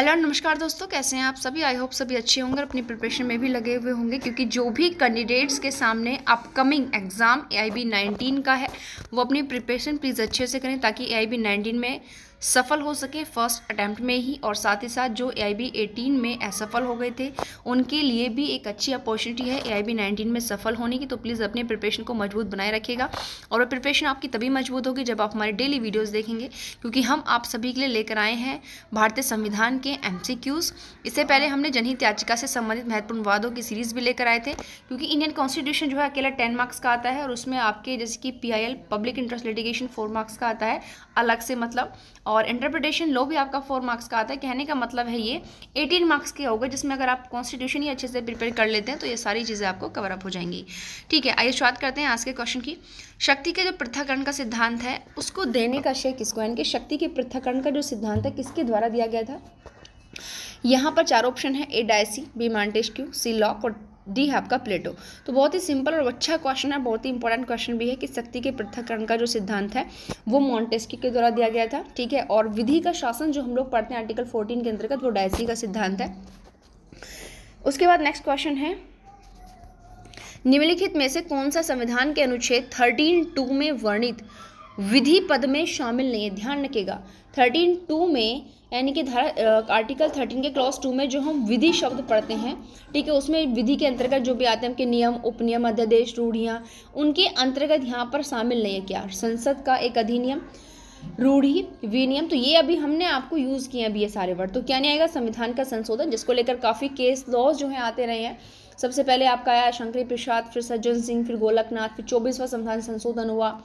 hello नमस्कार दोस्तों कैसे हैं आप सभी आई होप सभी अच्छे होंगे और अपनी प्रिपरेशन में भी लगे हुए होंगे क्योंकि जो भी कैंडिडेट्स के सामने upcoming exam A I nineteen का है वो अपनी प्रिपरेशन प्लीज़ अच्छे से करें ताकि ए आई बी नाइनटीन में सफल हो सके फर्स्ट अटैम्प्ट में ही और साथ ही साथ जो ए आई बी एटीन में असफल हो गए थे उनके लिए भी एक अच्छी अपॉर्चुनिटी है ए आई बी नाइनटीन में सफल होने की तो प्लीज़ अपने प्रिपरेशन को मजबूत बनाए रखेगा और प्रिपरेशन आपकी तभी मजबूत होगी जब आप हमारे डेली वीडियोज़ देखेंगे क्योंकि हम आप सभी के लिए लेकर आए हैं भारतीय संविधान के एम सी क्यूज़ इससे पहले हमने जनहित याचिका से संबंधित महत्वपूर्ण वादों की सीरीज़ भी लेकर आए थे क्योंकि इंडियन कॉन्स्टिट्यूशन जो है अकेला टेन मार्क्स का आता है और उसमें आपके जैसे कि P I L public interest litigation four marks का आता है अलग से मतलब और इंटरप्रिटेशन लो भी आपका फोर मार्क्स का आता है कहने का मतलब है ये एटीन मार्क्स के होगा जिसमें अगर आप कॉन्स्टिट्यूशन ही अच्छे से प्रिपेयर कर लेते हैं तो ये सारी चीज़ें आपको कवर अप हो जाएंगी ठीक है आइए शुरुआत करते हैं आज के क्वेश्चन की शक्ति के जो पृथ्थकरण का सिद्धांत है उसको देने का श्रेय किसको यानी कि शक्ति के पृथ्थकरण का जो सिद्धांत है किसके द्वारा दिया गया था यहाँ पर चार ऑप्शन है A Dicey B Montesquieu C Locke और डी है आपका प्लेटो तो बहुत ही सिंपल और अच्छा क्वेश्चन है बहुत ही इंपॉर्टेंट क्वेश्चन भी है कि शक्ति के पृथककरण का जो सिद्धांत है वो मॉन्टेस्की के द्वारा दिया गया था ठीक है और विधि का शासन जो हम लोग पढ़ते हैं आर्टिकल फोर्टीन के अंतर्गत वो डायसी का सिद्धांत है उसके बाद नेक्स्ट क्वेश्चन है निम्नलिखित में से कौन सा संविधान के अनुच्छेद थर्टीन टू में वर्णित विधि पद में शामिल नहीं है ध्यान रखिएगा थर्टीन टू में यानी कि धारा आर्टिकल थर्टीन के क्लॉज टू में जो हम विधि शब्द पढ़ते हैं ठीक है उसमें विधि के अंतर्गत जो भी आते हैं उनके नियम उपनियम अध्यादेश रूढ़ियाँ उनके अंतर्गत यहाँ पर शामिल नहीं है क्या संसद का एक अधिनियम रूढ़ी विनियम तो ये अभी हमने आपको यूज़ किए हैं अभी ये सारे वर्ड तो क्या नहीं आएगा संविधान का संशोधन जिसको लेकर काफ़ी केस लॉज जो है आते रहे हैं सबसे पहले आपका आया शंकरी प्रसाद फिर सज्जन सिंह फिर गोलकनाथ फिर चौबीसवां संविधान संशोधन हुआ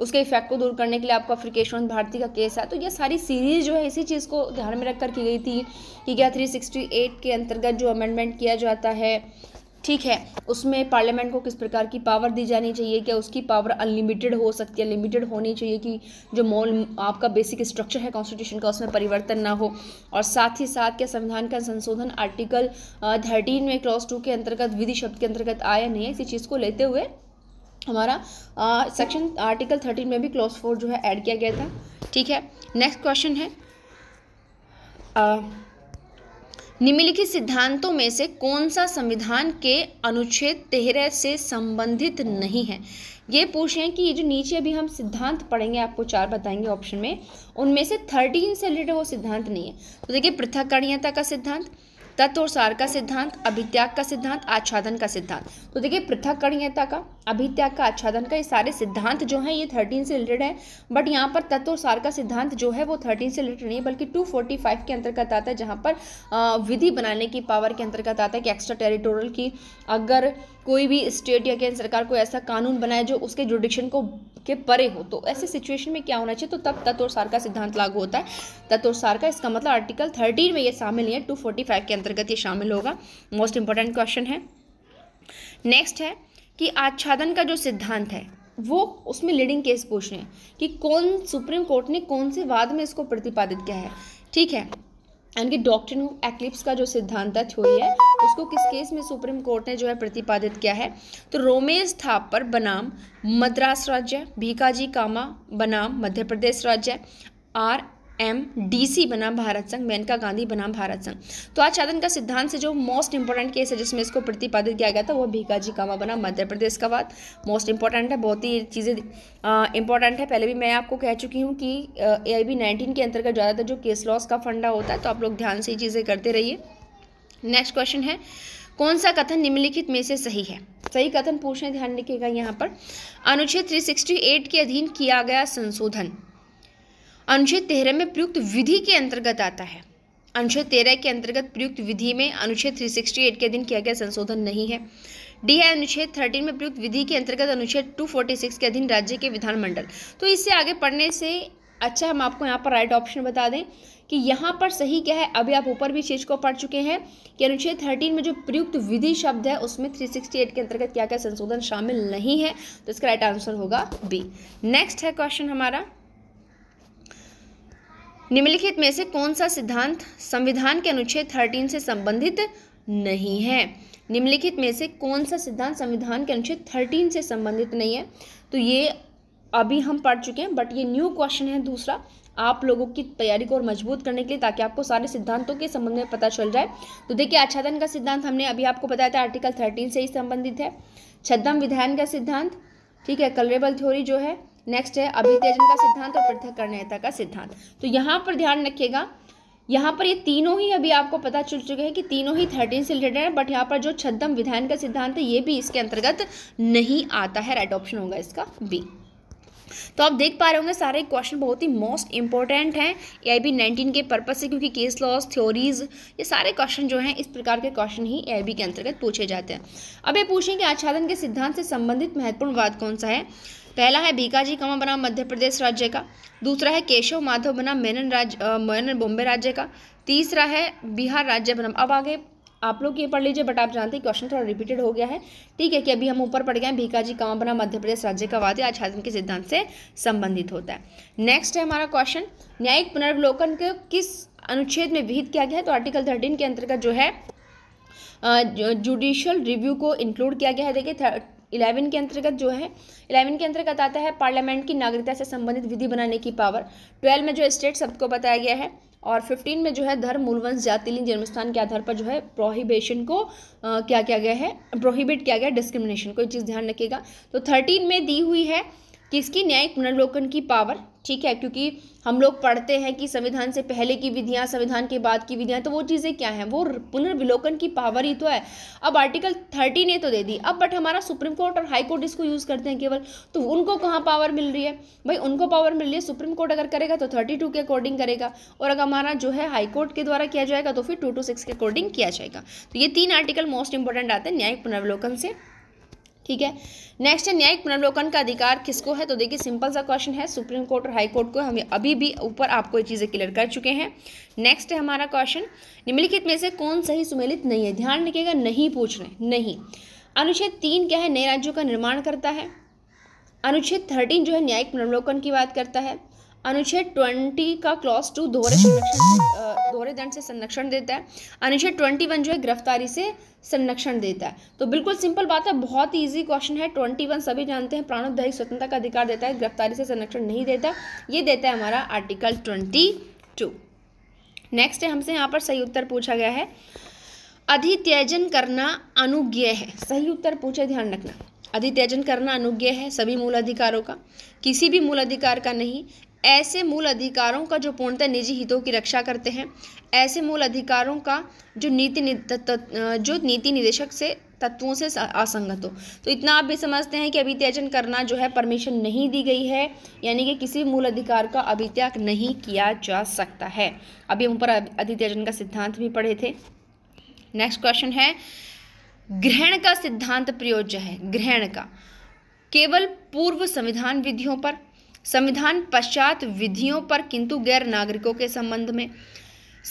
उसके इफेक्ट को दूर करने के लिए आपका फिर केशवंत भारती का केस है तो ये सारी सीरीज़ जो है इसी चीज़ को ध्यान में रखकर की गई थी कि क्या थ्री सिक्सटी एट के अंतर्गत जो अमेंडमेंट किया जाता है ठीक है उसमें पार्लियामेंट को किस प्रकार की पावर दी जानी चाहिए क्या उसकी पावर अनलिमिटेड हो सकती है लिमिटेड होनी चाहिए कि जो मॉल आपका बेसिक स्ट्रक्चर है कॉन्स्टिट्यूशन का उसमें परिवर्तन ना हो और साथ ही साथ क्या संविधान का संशोधन आर्टिकल थर्टीन में क्लॉस टू के अंतर्गत विधि शब्द के अंतर्गत आया नहीं है इसी चीज़ को लेते हुए हमारा सेक्शन आर्टिकल थर्टीन में भी क्लॉज फोर जो है ऐड किया गया था ठीक है नेक्स्ट क्वेश्चन है निम्नलिखित सिद्धांतों में से कौन सा संविधान के अनुच्छेद तेरह से संबंधित नहीं है ये पूछ रहे हैं कि ये जो नीचे अभी हम सिद्धांत पढ़ेंगे आपको चार बताएंगे ऑप्शन में उनमें से थर्टीन से रिलेटेड वो सिद्धांत नहीं है तो देखिए पृथक का सिद्धांत तत्व और सार का सिद्धांत अभित्याग का सिद्धांत आच्छादन का सिद्धांत तो देखिए पृथककरणीयता का अभित्याग का आच्छादन का ये सारे सिद्धांत जो हैं ये थर्टीन से रिलेटेड है बट यहाँ पर तत्व और सार का सिद्धांत जो है वो थर्टीन से रिलेटेड नहीं है बल्कि टू फोर्टी फाइव के अंतर्गत आता है जहाँ पर विधि बनाने की पावर के अंतर्गत आता है कि एक्स्ट्रा टेरिटोरियल की अगर कोई भी स्टेट या केंद्र सरकार कोई ऐसा कानून बनाए जो उसके जुडिक्शन को के परे हो तो ऐसे सिचुएशन में क्या होना चाहिए तो तब तत्व और सार का सिद्धांत लागू होता है तत्व और सार का इसका मतलब आर्टिकल थर्टीन में ये शामिल है टू फोर्टी फाइव के अंतर्गत ये शामिल होगा मोस्ट इंपॉर्टेंट क्वेश्चन है नेक्स्ट है कि आच्छादन का जो सिद्धांत है वो उसमें लीडिंग केस पूछ रहे हैं कि कौन सुप्रीम कोर्ट ने कौन से वाद में इसको प्रतिपादित किया है ठीक है यानी कि डॉक्ट्रिन एक्लिप्स का जो सिद्धांत है थ्योरी है उसको किस केस में सुप्रीम कोर्ट ने जो है प्रतिपादित किया है तो रोमेश थापर बनाम मद्रास राज्य भीकाजी कामा बनाम मध्य प्रदेश राज्य आर एम डी सी बना भारत संघ मेनका गांधी बना भारत संघ तो साधन का सिद्धांत से जो मोस्ट इंपॉर्टेंट केस है जिसमें इसको प्रतिपादित किया गया था वो भीकाजी कामा बना मध्य प्रदेश का बात मोस्ट इंपॉर्टेंट है बहुत ही चीज़ें इंपॉर्टेंट है पहले भी मैं आपको कह चुकी हूँ कि ए आई बी नाइनटीन के अंतर्गत ज़्यादातर जो केस लॉस का फंडा होता है तो आप लोग ध्यान से ये चीज़ें करते रहिए नेक्स्ट क्वेश्चन है कौन सा कथन निम्नलिखित में से सही है सही कथन पूछने ध्यान रखिएगा यहाँ पर अनुच्छेद 368 के अधीन किया गया संशोधन अनुच्छेद तेरह में प्रयुक्त विधि के अंतर्गत आता है अनुच्छेद तेरह के अंतर्गत प्रयुक्त विधि में अनुच्छेद थ्री सिक्सटी एट के अधीन किया गया संशोधन नहीं है डी है अनुच्छेद थर्टीन में प्रयुक्त विधि के अंतर्गत अनुच्छेद टू फोर्टी सिक्स के अधीन राज्य के विधानमंडल तो इससे आगे पढ़ने से अच्छा हम आपको यहाँ पर राइट ऑप्शन बता दें कि यहाँ पर सही क्या है अभी आप ऊपर भी चीज़ को पढ़ चुके हैं कि अनुच्छेद थर्टीन में जो प्रयुक्त विधि शब्द है उसमें थ्री सिक्सटी एट के अंतर्गत क्या क्या संशोधन शामिल नहीं है तो इसका राइट आंसर होगा बी नेक्स्ट है क्वेश्चन हमारा निम्नलिखित में से कौन सा सिद्धांत संविधान के अनुच्छेद थर्टीन से संबंधित नहीं है निम्नलिखित में से कौन सा सिद्धांत संविधान के अनुच्छेद थर्टीन से संबंधित नहीं है तो ये अभी हम पढ़ चुके हैं बट ये न्यू क्वेश्चन है दूसरा आप लोगों की तैयारी को और मजबूत करने के लिए ताकि आपको सारे सिद्धांतों के संबंध में पता चल जाए तो देखिए आच्छादन का सिद्धांत हमने अभी आपको बताया था आर्टिकल थर्टीन से ही संबंधित है छद्म विधान का सिद्धांत ठीक है कलरेबल थ्योरी जो है नेक्स्ट है अभित्यजन का सिद्धांत और पृथककरणता का सिद्धांत तो यहाँ पर ध्यान रखिएगा यहाँ पर ये तीनों ही अभी आपको पता चल चुके हैं कि तीनों ही थर्टीन से रिलेटेड है बट यहाँ पर जो छद्म विधान का सिद्धांत है ये भी इसके अंतर्गत नहीं आता है राइट ऑप्शन होगा इसका बी तो आप देख पा रहे होंगे सारे क्वेश्चन बहुत ही मोस्ट इंपॉर्टेंट हैं ए बी नाइनटीन के पर्पज से क्योंकि केस लॉस थ्योरीज ये सारे क्वेश्चन जो हैं इस प्रकार के क्वेश्चन ही ए आई बी के अंतर्गत पूछे जाते हैं अब ये पूछें कि आच्छादन के सिद्धांत से संबंधित महत्वपूर्ण बात कौन सा है पहला है भीकाजी कमा बनाम मध्य प्रदेश राज्य का दूसरा है केशव माधव बनाम मेनन राज्य मेनन बॉम्बे राज्य का तीसरा है बिहार राज्य बनाम अब आगे आप लोग ये पढ़ लीजिए बट आप जानते हैं क्वेश्चन थोड़ा रिपीटेड हो गया है ठीक है कि अभी हम ऊपर पढ़ गए हैं भीकाजी कामा बना मध्य प्रदेश राज्य का वाद्य आच्छादन के सिद्धांत से संबंधित होता है नेक्स्ट है हमारा क्वेश्चन न्यायिक पुनर्वलोकन के किस अनुच्छेद में विहित किया गया है तो आर्टिकल थर्टीन के अंतर्गत जो है जुडिशियल रिव्यू को इंक्लूड किया गया है देखिए इलेवन के अंतर्गत जो है इलेवन के अंतर्गत आता है पार्लियामेंट की नागरिकता से संबंधित विधि बनाने की पावर ट्वेल्व में जो है स्टेट सबको बताया गया है और फिफ्टीन में जो है धर्म मूलवंश जाति लिंग जन्मस्थान के आधार पर जो है प्रोहिबेशन को आ, क्या किया गया है प्रोहिबिट किया गया डिस्क्रिमिनेशन को चीज़ ध्यान रखिएगा तो थर्टीन में दी हुई है किसकी न्यायिक पुनर्लोकन की पावर ठीक है क्योंकि हम लोग पढ़ते हैं कि संविधान से पहले की विधियां संविधान के बाद की विधियां तो वो चीज़ें क्या हैं वो पुनर्विलोकन की पावर ही तो है अब आर्टिकल थर्टी ने तो दे दी अब बट हमारा सुप्रीम कोर्ट और हाई कोर्ट इसको यूज़ करते हैं केवल तो उनको कहाँ पावर मिल रही है भाई उनको पावर मिल रही है सुप्रीम कोर्ट अगर करेगा तो थर्टी टू के अकॉर्डिंग करेगा और अगर हमारा जो है हाई कोर्ट के द्वारा किया जाएगा तो फिर टू टू सिक्स के अकॉर्डिंग किया जाएगा तो ये तीन आर्टिकल मोस्ट इंपॉर्टेंट आते हैं न्यायिक पुनर्विलोकन से ठीक है नेक्स्ट है न्यायिक पुनर्वलोकन का अधिकार किसको है तो देखिए सिंपल सा क्वेश्चन है सुप्रीम कोर्ट और हाई कोर्ट को हमें अभी भी ऊपर आपको ये चीज़ें क्लियर कर चुके हैं नेक्स्ट है हमारा क्वेश्चन निम्नलिखित में से कौन सही सुमेलित नहीं है ध्यान रखिएगा नहीं पूछ रहे नहीं अनुच्छेद तीन क्या है नए राज्यों का निर्माण करता है अनुच्छेद थर्टीन जो है न्यायिक पुनर्वलोकन की बात करता है अनुच्छेद ट्वेंटी का क्लॉज टू दोहरे संरक्षण से दोहरे दंड से संरक्षण देता है अनुच्छेद ट्वेंटी वन जो है गिरफ्तारी से संरक्षण देता है तो बिल्कुल सिंपल बात है बहुत इजी क्वेश्चन है ट्वेंटी वन सभी जानते हैं प्राणोदैहिक स्वतंत्रता का अधिकार देता है गिरफ्तारी से संरक्षण नहीं देता ये देता है हमारा आर्टिकल ट्वेंटी टू नेक्स्ट है हमसे यहाँ पर सही उत्तर पूछा गया है अधित्यजन करना अनुज्ञ है सही उत्तर पूछे ध्यान रखना अधित्यजन करना अनुज्ञ है सभी मूल अधिकारों का किसी भी मूल अधिकार का नहीं ऐसे मूल अधिकारों का जो पूर्णतः निजी हितों की रक्षा करते हैं ऐसे मूल अधिकारों का जो नीति जो नीति निदेशक से तत्वों से असंगत हो तो इतना आप भी समझते हैं कि अभित्याचन करना जो है परमिशन नहीं दी गई है यानी कि किसी मूल अधिकार का अभित्याग नहीं किया जा सकता है अभी हम ऊपर अधित्याचन का सिद्धांत भी पढ़े थे नेक्स्ट क्वेश्चन है ग्रहण का सिद्धांत प्रयोज्य है ग्रहण का केवल पूर्व संविधान विधियों पर संविधान पश्चात विधियों पर किंतु गैर नागरिकों के संबंध में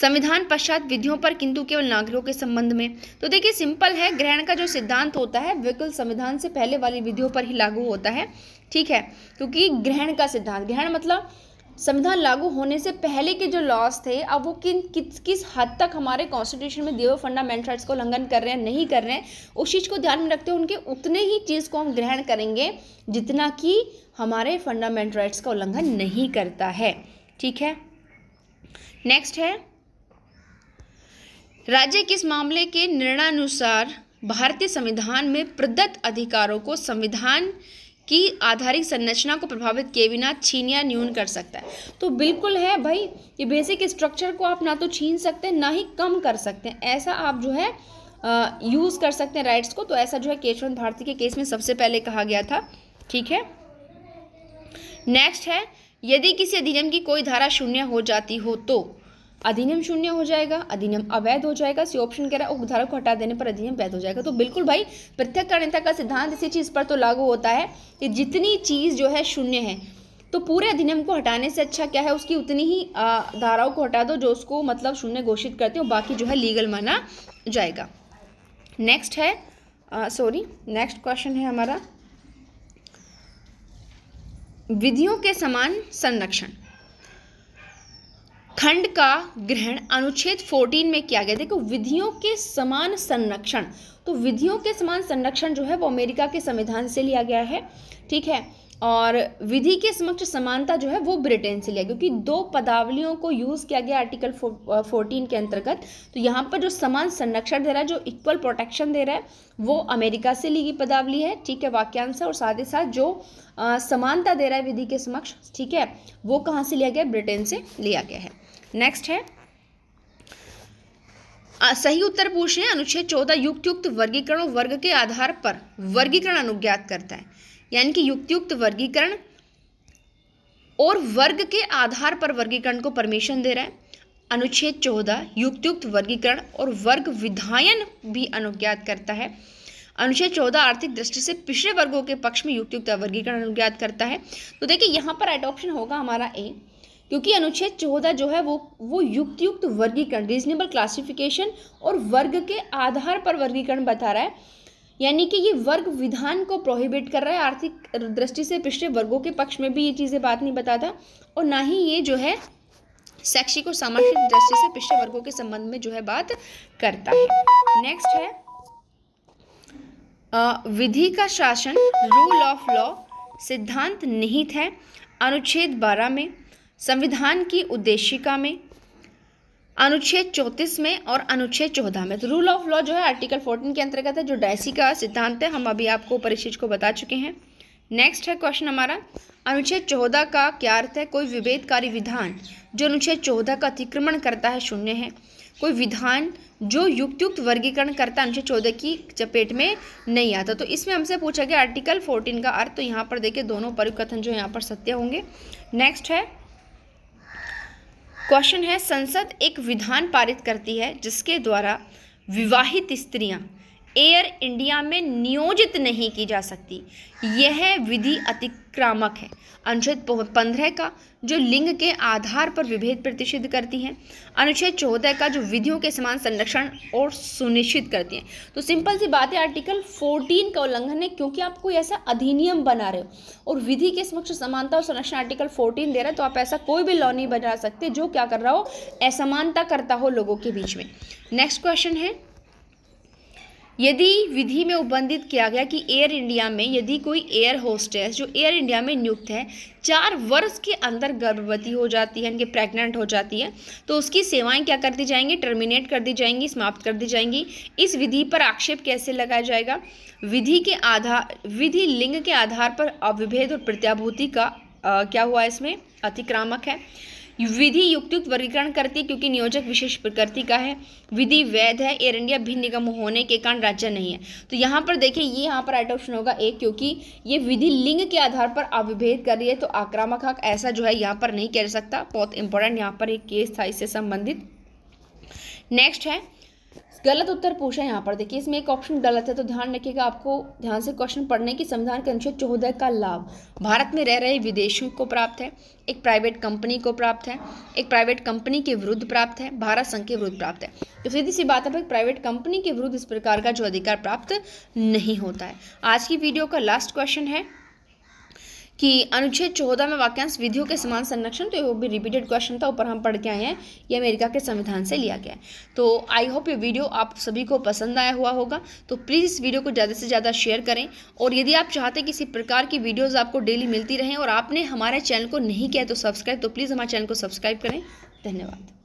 संविधान पश्चात विधियों पर किंतु केवल नागरिकों के संबंध में तो देखिए सिंपल है ग्रहण का जो सिद्धांत होता है बिल्कुल संविधान से पहले वाली विधियों पर ही लागू होता है ठीक है क्योंकि ग्रहण का सिद्धांत ग्रहण मतलब संविधान लागू होने से पहले के जो लॉस थे अब वो किन किस किस हद तक हमारे कॉन्स्टिट्यूशन में दिए फंडामेंटल राइट्स को उल्लंघन कर रहे हैं नहीं कर रहे हैं उस चीज़ को ध्यान में रखते हुए उनके उतने ही चीज़ को हम ग्रहण करेंगे जितना कि हमारे फंडामेंटल राइट्स का उल्लंघन नहीं करता है ठीक है नेक्स्ट है राज्य किस मामले के निर्णयानुसार भारतीय संविधान में प्रदत्त अधिकारों को संविधान की आधारिक संरचना को प्रभावित किए बिना छीन या न्यून कर सकता है तो बिल्कुल है भाई ये बेसिक स्ट्रक्चर को आप ना तो छीन सकते हैं ना ही कम कर सकते हैं ऐसा आप जो है यूज़ कर सकते हैं राइट्स को तो ऐसा जो है केशवंत भारती के केस में सबसे पहले कहा गया था ठीक है नेक्स्ट है यदि किसी अधिनियम की कोई धारा शून्य हो जाती हो तो अधिनियम शून्य हो जाएगा अधिनियम अवैध हो जाएगा सी ऑप्शन कह रहा है उपधारक को हटा देने पर अधिनियम वैध हो जाएगा तो बिल्कुल भाई पृथककरणता का सिद्धांत इसी चीज़ पर तो लागू होता है कि जितनी चीज़ जो है शून्य है तो पूरे अधिनियम को हटाने से अच्छा क्या है उसकी उतनी ही धाराओं को हटा दो जो उसको मतलब शून्य घोषित करते हो बाकी जो है लीगल माना जाएगा नेक्स्ट है सॉरी नेक्स्ट क्वेश्चन है हमारा विधियों के समान संरक्षण खंड का ग्रहण अनुच्छेद 14 में किया गया देखो विधियों के समान संरक्षण तो विधियों के समान संरक्षण जो है वो अमेरिका के संविधान से लिया गया है ठीक है और विधि के समक्ष समानता जो है वो ब्रिटेन से लिया क्योंकि दो पदावलियों को यूज़ किया गया आर्टिकल फोर्टीन के अंतर्गत तो यहाँ पर जो समान संरक्षण दे रहा है जो इक्वल प्रोटेक्शन दे रहा है वो अमेरिका से ली गई पदावली है ठीक है वाक्यांश और साथ ही साथ जो आ, समानता दे रहा है विधि के समक्ष ठीक है वो कहाँ से लिया गया ब्रिटेन से लिया गया है नेक्स्ट है आ, सही उत्तर पूछे अनुच्छेद चौदह युक्त युक्त वर्गीकरण वर्ग के आधार पर वर्गीकरण अनुज्ञात करता है यानी कि युक्तियुक्त वर्गीकरण और वर्ग के आधार पर वर्गीकरण को परमिशन दे रहा है अनुच्छेद चौदह युक्तियुक्त वर्गीकरण और वर्ग विधायन भी अनुज्ञात करता है अनुच्छेद चौदह आर्थिक दृष्टि से पिछड़े वर्गों के पक्ष में युक्तियुक्त वर्गीकरण अनुज्ञात करता है तो देखिए यहाँ पर एडॉप्शन होगा हमारा ए क्योंकि अनुच्छेद चौदह जो है वो वो युक्त युक्त वर्गीकरण रीजनेबल क्लासिफिकेशन और वर्ग के आधार पर वर्गीकरण बता रहा है यानी कि ये वर्ग विधान को प्रोहिबिट कर रहा है आर्थिक दृष्टि से पिछड़े वर्गों के पक्ष में भी ये चीज़ें बात नहीं बताता और ना ही ये जो है शैक्षिक और सामाजिक दृष्टि से पिछड़े वर्गों के संबंध में जो है बात करता है नेक्स्ट है विधि का शासन रूल ऑफ लॉ सिद्धांत निहित है अनुच्छेद बारह में संविधान की उद्देशिका में अनुच्छेद चौंतीस में और अनुच्छेद चौदह में तो रूल ऑफ लॉ जो है आर्टिकल फोर्टीन के अंतर्गत है जो डायसी का सिद्धांत है हम अभी आपको परिचित को बता चुके हैं नेक्स्ट है क्वेश्चन हमारा अनुच्छेद चौदह का क्या अर्थ है कोई विभेदकारी विधान जो अनुच्छेद चौदह का अतिक्रमण करता है शून्य है कोई विधान जो युक्तियुक्त वर्गीकरण करता है अनुच्छेद चौदह की चपेट में नहीं आता तो इसमें हमसे पूछा गया आर्टिकल फोर्टीन का अर्थ तो यहाँ पर देखिए दोनों परिकथन जो यहाँ पर सत्य होंगे नेक्स्ट है क्वेश्चन है संसद एक विधान पारित करती है जिसके द्वारा विवाहित स्त्रियां एयर इंडिया में नियोजित नहीं की जा सकती यह विधि अतिक्रामक है अनुच्छेद पंद्रह का जो लिंग के आधार पर विभेद प्रतिषिध करती है अनुच्छेद चौदह का जो विधियों के समान संरक्षण और सुनिश्चित करती है तो सिंपल सी बात है आर्टिकल फोर्टीन का उल्लंघन है क्योंकि आप कोई ऐसा अधिनियम बना रहे हो और विधि के समक्ष समानता और संरक्षण आर्टिकल फोर्टीन दे रहा है तो आप ऐसा कोई भी लॉ नहीं बना सकते जो क्या कर रहा हो असमानता करता हो लोगों के बीच में नेक्स्ट क्वेश्चन है यदि विधि में उपबंधित किया गया कि एयर इंडिया में यदि कोई एयर होस्टेस जो एयर इंडिया में नियुक्त है चार वर्ष के अंदर गर्भवती हो जाती है इनके प्रेग्नेंट हो जाती है तो उसकी सेवाएं क्या कर दी जाएंगी टर्मिनेट कर दी जाएंगी समाप्त कर दी जाएंगी इस विधि पर आक्षेप कैसे लगाया जाएगा विधि के आधार विधि लिंग के आधार पर अविभेद और प्रत्याभूति का आ, क्या हुआ इसमें अतिक्रामक है विधि युक्तियुक्त वर्गीकरण करती है क्योंकि नियोजक विशेष प्रकृति का है विधि वैध है एयर इंडिया भिन्न निगम होने के कारण राज्य नहीं है तो यहाँ पर देखिए ये यहाँ पर राइट ऑप्शन होगा एक क्योंकि ये विधि लिंग के आधार पर अविभेद कर रही है तो आक्रामक हक ऐसा जो है यहाँ पर नहीं कर सकता बहुत इंपॉर्टेंट यहाँ पर एक केस था इससे संबंधित नेक्स्ट है गलत उत्तर पूछा यहाँ पर देखिए इसमें एक ऑप्शन गलत है तो ध्यान रखिएगा आपको ध्यान से क्वेश्चन पढ़ने की संविधान के अनुच्छेद चौदह का लाभ भारत में रह रहे विदेशियों को प्राप्त है एक प्राइवेट कंपनी को प्राप्त है एक प्राइवेट कंपनी के विरुद्ध प्राप्त है भारत संघ के विरुद्ध प्राप्त है तो सीधी सी बात है प्राइवेट कंपनी के विरुद्ध इस प्रकार का जो अधिकार प्राप्त नहीं होता है आज की वीडियो का लास्ट क्वेश्चन है कि अनुच्छेद चौदह में वाक्यांश विधियों के समान संरक्षण तो ये भी रिपीटेड क्वेश्चन था ऊपर हम पढ़ के आए हैं ये अमेरिका के संविधान से लिया गया है तो आई होप ये वीडियो आप सभी को पसंद आया हुआ होगा तो प्लीज़ इस वीडियो को ज़्यादा से ज़्यादा शेयर करें और यदि आप चाहते किसी प्रकार की वीडियोज़ आपको डेली मिलती रहें और आपने हमारे चैनल को नहीं किया तो सब्सक्राइब तो प्लीज़ हमारे चैनल को सब्सक्राइब करें धन्यवाद